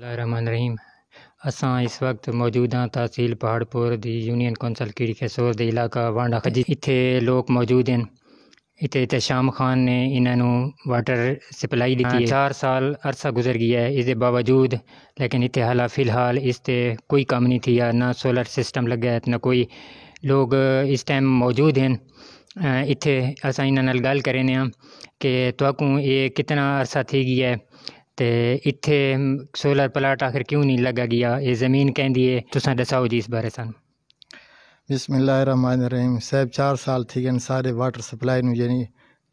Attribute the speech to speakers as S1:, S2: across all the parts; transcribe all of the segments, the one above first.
S1: रहीम असा इस वक्त मौजूद हाँ तहसील पहाड़पुर दी यूनियन कौंसल कीड़ी खेसोर के इलाका वांडा खजी इतने लोग मौजूद हैं इतने ते शाम खान ने इन्हों वाटर सप्लाई दी है चार साल अरसा गुजर गया है इसके बावजूद लेकिन इतने हाला फिलहाल इसते कोई कम नहीं थी ना सोलर सिस्टम लगे ना कोई लोग इस टाइम मौजूद हैं अं, इतने अस इन्हों गल करें कि तुकू ये कितना अरसा थी गया है तो इत्थे सोलर प्लाट आखिर क्यों नहीं लगा गया ये ज़मीन कहती है तुम दसाओ जी इस बारे सन
S2: बिस्मिल्लाम साहब चार साल थी गए सारे वाटर सप्लाई यानी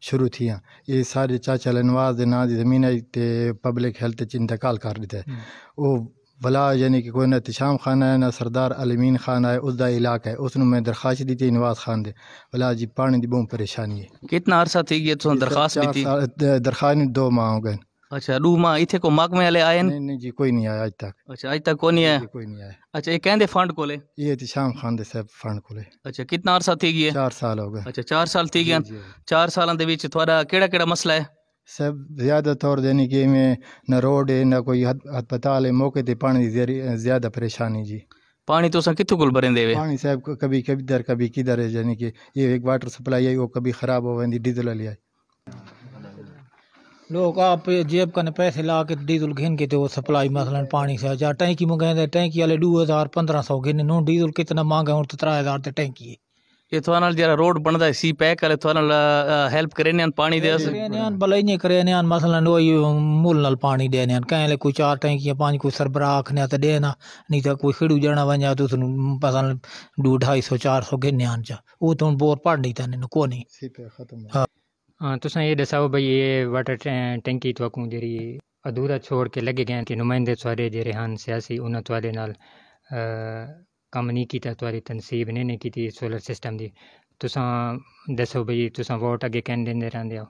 S2: शुरू थी ये सारे चाचा लनवास के नाँ की जमीन पब्लिक हेल्थ इंतकाल कर दिता है वो हम्म। बला यानी कि कोई ना तिशाम खान है ना सरदार अलमीन खान है उसका इलाका है उसने मैं दरखास्त दी थी नवाज खान दे बला जी पानी की बहुत परेशानी है
S3: कितना अरसा थी दरखास्त
S2: दरखास्त दो माह हो गए अच्छा डू मां इथे को मग में आले आए नहीं नहीं जी कोई नहीं आया आज तक अच्छा आज तक कोई नहीं आया कोई नहीं आया अच्छा ये कहंदे फंड कोले ये ती शाम खान दे साहब फंड कोले अच्छा कितना अरसा थी गई 4 साल हो गए अच्छा 4 साल थी गया 4 सालन दे बीच थोड़ा
S3: केड़ा-केड़ा मसला है
S2: सब ज़्यादा तौर देने के में न रोड है न कोई अस्पताल है मौके ते पानी दी ज़्यादा परेशानी जी
S3: पानी तो सा किथों कुल भरें देवे
S2: पानी साहब कभी कभी किधर कभी किधर है यानी कि ये एक वाटर सप्लाई है वो कभी खराब हो वेंदी डीजल ले आई
S1: लोग आप जेब कने पैसे ला के डीजल घिन के तो सप्लाई मसलन पानी से जा टैंकी मंगाए टैंकी वाले दो हज़ार पंद्रह सौ घिन नो डीजल कितना मांगा हूँ तो त्रा हज़ार तो टैंकी है
S3: ये थोड़ा जरा रोड बनता है सी पैक करे थोड़ा हेल्प करे ने पानी दे अस
S1: भले इने करे ने मसलन वही मूल नाल पानी दे ने ले कोई चार टैंकियां पानी कोई सरबरा आखने तो देना नहीं तो कोई खेडू जाना वंजा तो उसनु मसलन 2 250 400 घिन ने आन जा वो तो बोर पड़ नहीं तने को नहीं
S2: सी पैक खत्म
S1: हां तुसा ये दसाओ भाई ये वाटर टैंकी तो जी अधूरा छोड़ के लगे गए कि नुमाइंदे थोड़े जे हैं सियासी उन्होंने थोड़े नाल कम नहीं किया तनसीब नहीं की सोलर सिस्टम की तुसा दसो भाई तुसा वोट अगे कैन देंदे रहते हो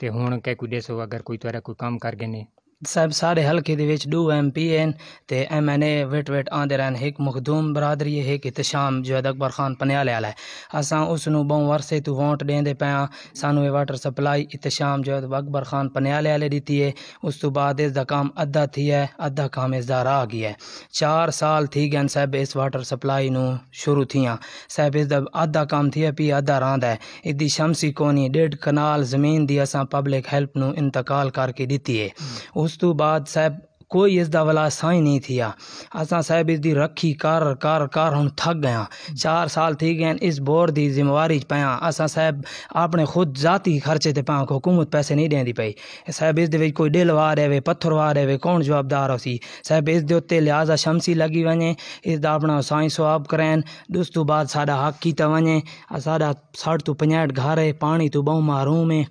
S1: तो हूँ कह कोई दसो अगर कोई तुरा कोई काम कर गए नहीं
S3: साहब सारे हल्के ਦੇ एम पी एन ते एम एन ए वेट वेट आते रहन एक मखदूम बरादरी है एक इतशाम जो है अकबर खान पन्याले आला है असा उसनों बहु अरसे तू वोट देंदे पे सानू वाटर सप्लाई इतशाम शाम जो है अकबर खान पन्याले आले दी है उस तू बाद इसका काम अद्धा थी है अद्धा काम इसका राह गया है चार साल थी गए साहब इस वाटर सप्लाई न शुरू थी साहब इस अद्धा काम थी पी अद्धा रहा है इसकी शमसी कोनी डेढ़ कनाल जमीन की असा पब्लिक हेल्प न इंतकाल करके दी है उस उस तू बाद साहब कोई इस दला साई नहीं थिया असा साहब इसकी रखी कर कर कर हूँ थक गया चार साल थी गए इस बोर की जिम्मेवारी पाया असा साहब अपने खुद जाती खर्चे से पाया हुकूमत पैसे नहीं देंदी पाई साहब इस कोई डिल वार है वे पत्थर वार है वे कौन जवाबदार हो सी साहब इस उत्ते लिहाजा शमसी लगी वे इस अपना साई सुहाब करैन उस तू बाद हक किया साडा साढ़ तू पैंठ घर है पानी तू बहु मारूम है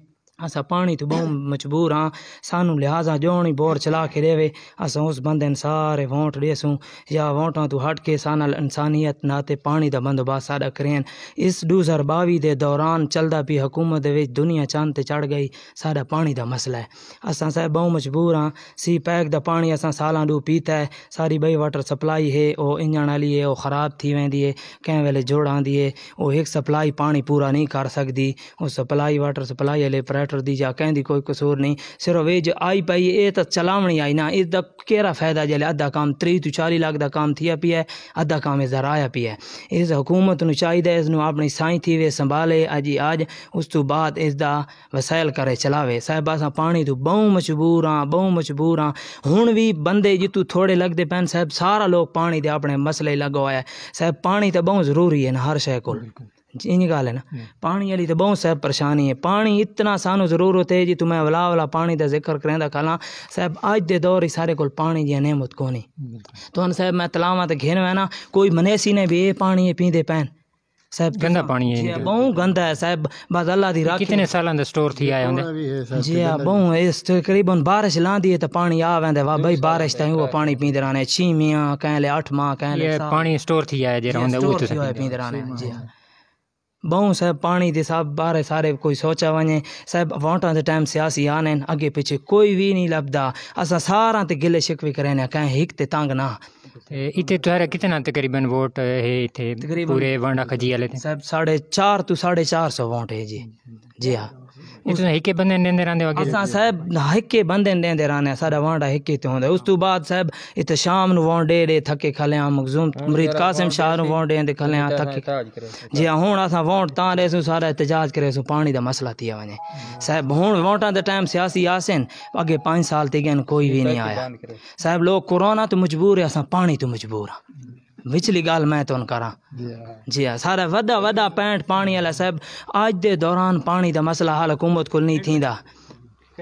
S3: असा पानी तो बहुत मजबूर हाँ सानू लिहाजा जो नहीं बोर चला के देवे अस उस बंदे ने सारे वोट देसूँ या वोटा तू तो हट के साना इंसानियत नाते पानी का बंदोबस्त सादा करेन इस दो हज़ार बावी के दौरान चलता भी हुकूमत दुनिया चंद चढ़ गई साढ़ा पानी का मसला है असा साहब बहुत मजबूर हाँ सी पैक का पानी असा साल डू पीता है सारी बई वाटर सप्लाई है वो इंजन वाली है वो ख़राब थी वेंदी है कें वेले जोड़ आँदी है वो एक सप्लाई पानी पूरा नहीं कर सकती वो सप्लाई वाटर सप्लाई वाले कटर दी जा कहंदी कोई कसूर नहीं सिर्फ एह् जो आई पाई ये तो चलावनी आई ना इसका केह्ड़ा फ़ायदा जल्द अद्धा काम त्री तू चाली लाख का काम थी पी है अद्धा काम इस आया पी है इस हुकूमत चाहिए इस अपनी साई थी वे संभाले अज अज उस तू बाद इसदा वसायल करे चलावे साहब अस पानी तू बहु मजबूर हाँ बहु मजबूर हाँ हूँ भी बंदे जितू थोड़े लगते पैन साहब सारा लोग पानी के अपने मसले लगवाया साहब पानी तो बहु जरूरी है ना हर शह को इन गाल है ना हम्म। पानी वाली तो बहुत साहब परेशानी है पानी इतना सानू जरूरत है जी तू मैं वला वला पानी का जिक्र करेंदा कला साहब अज के दौर ही सारे को पानी दिया नेमत कौन है तो हम साहब मैं तलावा तो घेन है ना कोई मनेसी ने भी ये पानी पींदे पैन साहब गंदा पानी है बहु गंदा है साहब बस अल्लाह दी राखी कितने साल अंदर स्टोर थी आया
S2: होंगे जी हां बहु
S3: इस तकरीबन बारिश लांदी है तो पानी आ वेंदा वाह भाई बारिश ताई वो पानी पींदे रहने 6 मियां कहले 8 माह कहले ये पानी
S1: स्टोर थी आया जे रहंदा वो तो पींदे
S3: रहने जी हां हाँ। भाऊं साहब पानी के सब बारे सारे कोई सोचा वञे साहब वोटा के टाइम सियासी आने अगे पिछे कोई भी नहीं लगता असा सारा तो गिले शिकवे कर न हिक तंग ना
S1: इतने कितना तकरीबन वोट है तकरीबन पूरे खजी साढ़े
S3: चार तू साढ़े चार सौ वोट है
S1: जी जी हाँ ਇਸ ਹਿੱਕੇ
S3: ਬੰਦੇ ਨੇ ਰਹਿੰਦੇ ਵਗੇ ਅਸਾਂ ਸਾਹਿਬ ਹਿੱਕੇ ਬੰਦੇ ਨੇ ਦੇ ਰਹਿੰਦੇ ਸਾਡਾ ਵਾਂਡਾ ਹਿੱਕੇ ਤੇ ਹੁੰਦਾ ਉਸ ਤੋਂ ਬਾਅਦ ਸਾਹਿਬ ਇੱਥੇ ਸ਼ਾਮ ਨੂੰ ਵਾਂਡੇ ਦੇ ਥੱਕੇ ਖਲਿਆ ਮਖਜ਼ੂਮ ਮਰੀਦ ਕਾਸਮ ਸ਼ਾਹ ਨੂੰ ਵਾਂਡੇ ਦੇ ਖਲਿਆ ਥੱਕੇ ਜੀ ਹੁਣ ਅਸਾਂ ਵਾਂਡ ਤਾਂ ਦੇ ਸੂ ਸਾਰਾ ਇਤਜਾਜ ਕਰੇ ਸੂ ਪਾਣੀ ਦਾ ਮਸਲਾ ਥੀ ਵਣੇ ਸਾਹਿਬ ਹੁਣ ਵਾਂਟਾਂ ਦਾ ਟਾਈਮ ਸਿਆਸੀ ਆਸਨ ਅੱਗੇ 5 ਸਾਲ ਤੇ ਗਏ ਕੋਈ ਵੀ ਨਹੀਂ ਆਇਆ ਸਾਹਿਬ ਲੋਕ ਕੋਰੋਨਾ ਤੋਂ ਮਜਬੂਰ ਹੈ ਅਸਾਂ ਪਾਣੀ ਤੋਂ ਮਜਬੂਰ ਆ विचली ॻाल्हि मैं तो करा हाँ। जी हाँ सारा वा वा पैंट पानी वाला सब आज के दौरान पानी का मसला हाल हुकूमत को नहीं थींदा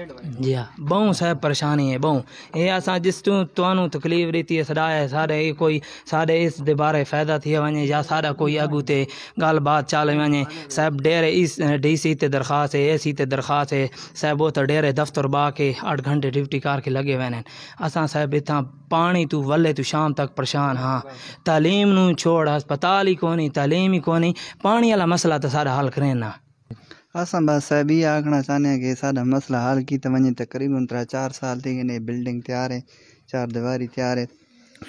S3: जी हाँ बहु साहिब परेशानी है बहु ये असां ॾिसूं तुहानू तकलीफ़ रहती है साॾे कोई सारे इस बारे फायदा थी वञे या सारा कोई अॻु ते ॻाल्हि बात चाल वञे साहिब डेर इस डी सी ते दरखास्त है ए सी ते दरखास्त है साहिब उहो तो डेर दफ़्तर बा के अठ घंटे ड्यूटी कार के लगे वाने असा साहिब इतना पानी तू वले तू शाम तक परेशान हाँ तालीम नू छोड़ अस्पताल ही कोनी तालीम ही कोनी पानी वाला मसला तो सारा हल करें ना
S4: अस बसि आखना चाहते हैं कि सा मसला हल की वे तक़रीबन त्रा चार साल थी गए बिल्डिंग तैयार है चार दीवारी तैयार है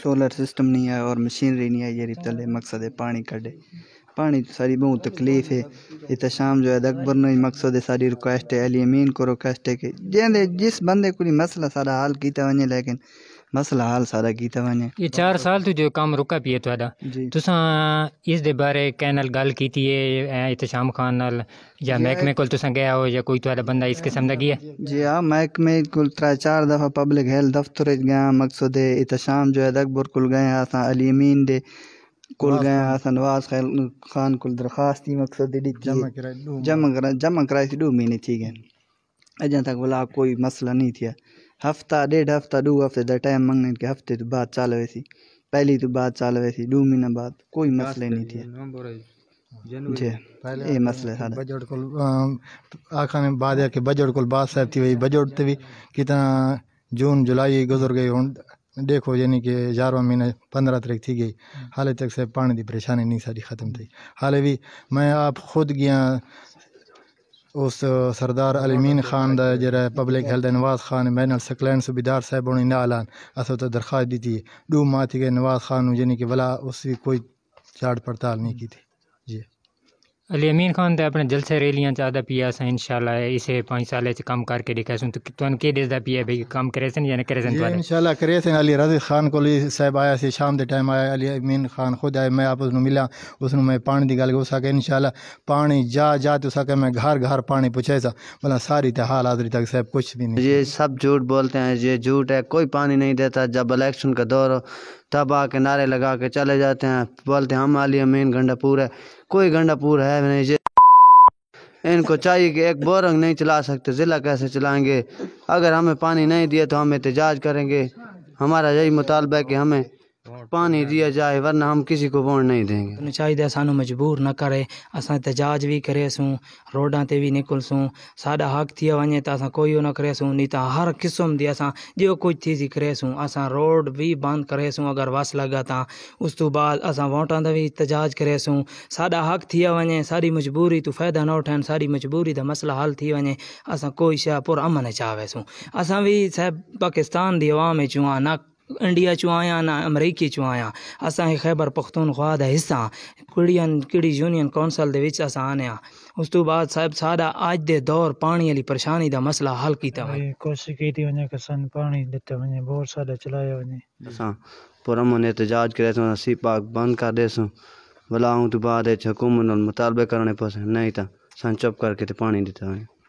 S4: सोलर सिस्टम नहीं है और मशीनरी नहीं है जी चले मकसद है पानी कड़े पानी तो सारी बहुत तकलीफ है ये तो शाम जो है अकबर ने मकसद है सारी रिक्वेस्ट है अली अमीन को रिक्वेस्ट है कि जिस बंदे को मसला सारा हल किया वे लेकिन बस लाल सारा कीता वने
S1: ये 4 तो- साल तू तो जो काम रुका पिए तोडा तुसा इस दे बारे कैनल गल कीती है इत्तेशाम खान नाल या मैक में कोल तुसा गया हो या कोई तोडा बंदा इस किस्म गया
S4: जी हां मैक में कुल 3 4 दफा पब्लिक हेल्थ दफ्तर गया मकसद है इत्तेशाम जो अदकपुर कुल गए हां अलीमीन दे कुल गए हां नवाज खान कुल दरख्वास्त मकसद दी जमा करा कराई थी 2 महीने थी गए अजा तक वला कोई मसला नहीं थिया हफ्ता डेढ़ हफ्ता दो हफ्ते द टाइम मंगने के हफ्ते तो बात चालू वैसी पहली तो बात चालू वैसी दो महीना बाद कोई मसले नहीं थे जी ये मसले सारा बजट
S2: को आखा में बाद है बजट को बात साहब थी वही बजट तो भी कितना जून जुलाई गुजर गई हूँ देखो यानी कि ग्यारहवा महीना पंद्रह तारीख थी गई हम्म। हाले तक से पानी की परेशानी नहीं सारी ख़त्म थी हाले भी मैं आप खुद गया उस सरदार अलीमीन खान दा जेह्ड़ा पब्लिक हैल्थ नवाज़ खान बैनल सकलैन सूबेदार साहब होरें इन ऐलान अस उत्थै दी दित्ती ॾू मां थी करे नवाज़ खान नूं यानी कि भला उसकी कोई जांच पड़ताल नेईं कीती
S1: अली अमीन खान तो अपने जलसे रैलियाँ चाहता पिया असें इंशाल्लाह इसे पाँच साल से कम करके दिखा सुन तो तुम के दसदा पिया भाई कम करे सन या करे सन इन
S2: शाला करे सन अली रजी खान को साहब आया से शाम के टाइम आया अली अमीन खान खुद आए मैं आप उसनों मिला उस मैं पानी की गल सके इन शाला पानी जा जा तो सके मैं घर घर पानी पूछे सा बोला सारी तो हाल हाजरी तक साहब कुछ भी नहीं
S4: ये सब झूठ बोलते हैं ये झूठ है कोई पानी नहीं देता जब इलेक्शन का दौर हो तब आके नारे लगा के चले जाते हैं बोलते हैं हम आलिया मेन गंडापुर है कोई गंडापुर है नहीं इनको चाहिए कि एक बोरंग नहीं चला सकते ज़िला कैसे चलाएंगे अगर हमें पानी नहीं दिया तो हम एहतजाज करेंगे हमारा यही मुतालबा है कि हमें पानी दिया जाए वरना हम किसी को बोण नहीं देंगे तो चाहिए सू
S3: मजबूर न करे अस एहतजाज भी करे सूं रोडा ते भी निकलसूं साडा हक थी वने तो अस कोई न करे सूं नहीं तो हर किस्म की असा जो कुछ थी सी करे सूं असा रोड भी बंद करे सूं अगर वस लगा तो उस तू बाद असा वोटा भी एहतजाज करे सूं साडा हक थी वने सारी मजबूरी तू फ़ायदा न उठन सारी मजबूरी का मसला हल थी वने अस कोई शह पुर अमन चाहे सूं असा भी साहब पाकिस्तान की अवाम चुआ ना इंडिया चो आया ना अमरीकी चो आया अस खैबर पख्तूनख्वा हिस्सा कड़ियन कड़ी यूनियन कौंसल अस आने उस तू बाद साहब सादा आज दे दौर पानी वाली परेशानी का मसला हल किया
S2: कोशिश की पानी देते वने बोर सादा चलाया वने
S4: असा पुरम ने इत्तेजाज बंद कर देसु वला हूं तू बाद हुकूमत मुतालबे करने पसे नहीं ता सन चुप करके पानी देता है